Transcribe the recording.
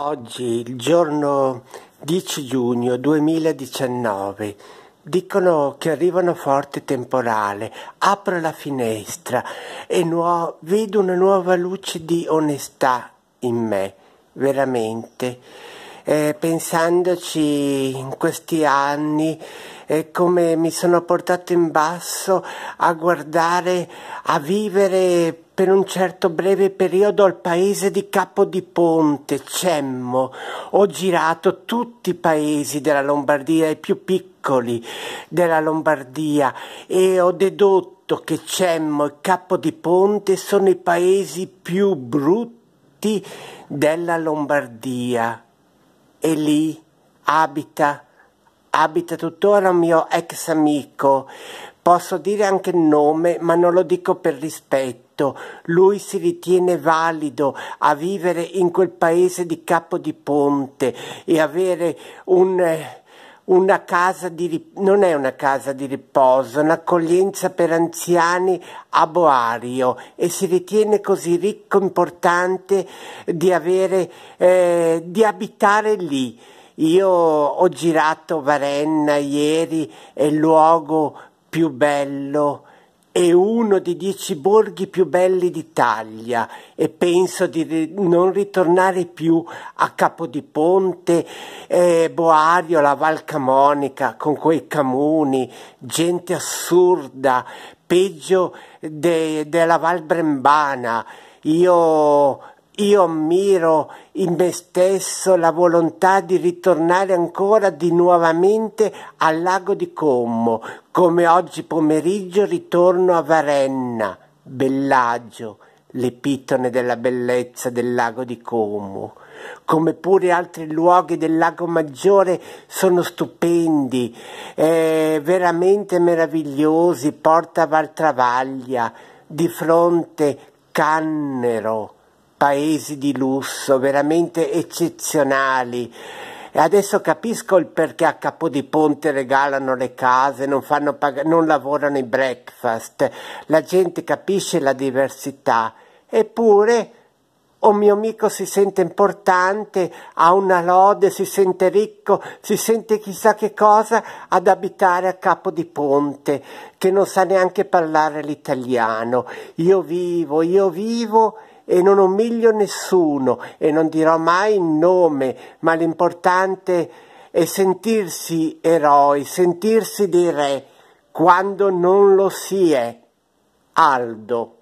Oggi, il giorno 10 giugno 2019, dicono che arrivano forte temporale, apro la finestra e vedo una nuova luce di onestà in me, veramente. Eh, pensandoci in questi anni e come mi sono portato in basso a guardare, a vivere per un certo breve periodo al paese di Capodiponte, Cemmo. Ho girato tutti i paesi della Lombardia, i più piccoli della Lombardia, e ho dedotto che Cemmo e Capodiponte sono i paesi più brutti della Lombardia. E lì abita abita tuttora un mio ex amico. Posso dire anche il nome, ma non lo dico per rispetto. Lui si ritiene valido a vivere in quel paese di capo di ponte e avere un eh, una casa di non è una casa di riposo, un'accoglienza per anziani a Boario e si ritiene così ricco, e importante di avere eh, di abitare lì. Io ho girato Varenna ieri, è il luogo più bello, è uno dei dieci borghi più belli d'Italia e penso di non ritornare più a Capodiponte, eh, Boario, la Val Camonica, con quei camuni, gente assurda, peggio de della Val Brembana. Io io ammiro in me stesso la volontà di ritornare ancora di nuovamente al lago di Como, come oggi pomeriggio ritorno a Varenna, Bellagio, l'epitone della bellezza del lago di Como. Come pure altri luoghi del lago Maggiore sono stupendi, eh, veramente meravigliosi, Porta Valtravaglia, di fronte Cannero paesi di lusso, veramente eccezionali. E adesso capisco il perché a capo di ponte regalano le case, non, non lavorano i breakfast, la gente capisce la diversità. Eppure un mio amico si sente importante, ha una lode, si sente ricco, si sente chissà che cosa ad abitare a capo di ponte, che non sa neanche parlare l'italiano. Io vivo, io vivo e non umilio nessuno e non dirò mai il nome, ma l'importante è sentirsi eroi, sentirsi dei re, quando non lo si è. Aldo